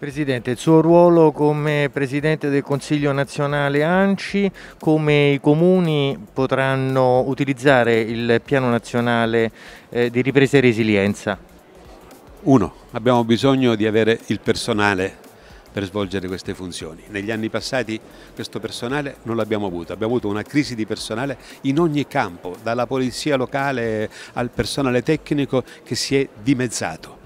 Presidente, il suo ruolo come Presidente del Consiglio nazionale ANCI, come i comuni potranno utilizzare il Piano nazionale eh, di ripresa e resilienza? Uno, abbiamo bisogno di avere il personale per svolgere queste funzioni. Negli anni passati questo personale non l'abbiamo avuto, abbiamo avuto una crisi di personale in ogni campo, dalla polizia locale al personale tecnico che si è dimezzato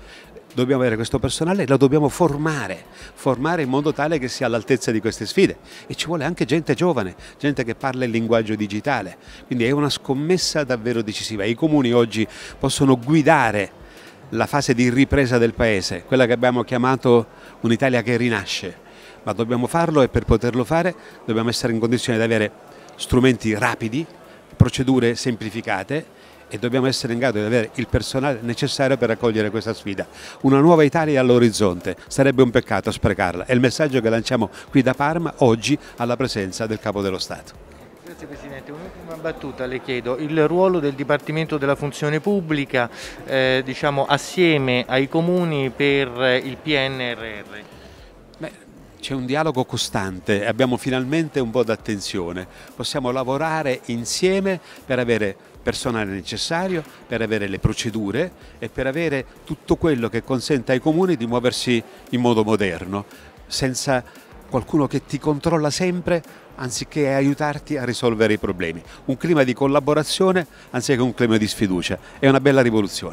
dobbiamo avere questo personale, e lo dobbiamo formare, formare in modo tale che sia all'altezza di queste sfide e ci vuole anche gente giovane, gente che parla il linguaggio digitale, quindi è una scommessa davvero decisiva. I comuni oggi possono guidare la fase di ripresa del paese, quella che abbiamo chiamato un'Italia che rinasce, ma dobbiamo farlo e per poterlo fare dobbiamo essere in condizione di avere strumenti rapidi, procedure semplificate e dobbiamo essere in grado di avere il personale necessario per raccogliere questa sfida. Una nuova Italia all'orizzonte, sarebbe un peccato sprecarla, è il messaggio che lanciamo qui da Parma oggi alla presenza del Capo dello Stato. Grazie Presidente, un'ultima battuta le chiedo, il ruolo del Dipartimento della Funzione Pubblica eh, diciamo, assieme ai comuni per il PNRR? c'è un dialogo costante, e abbiamo finalmente un po' d'attenzione, possiamo lavorare insieme per avere personale necessario, per avere le procedure e per avere tutto quello che consenta ai comuni di muoversi in modo moderno, senza qualcuno che ti controlla sempre anziché aiutarti a risolvere i problemi. Un clima di collaborazione anziché un clima di sfiducia. È una bella rivoluzione.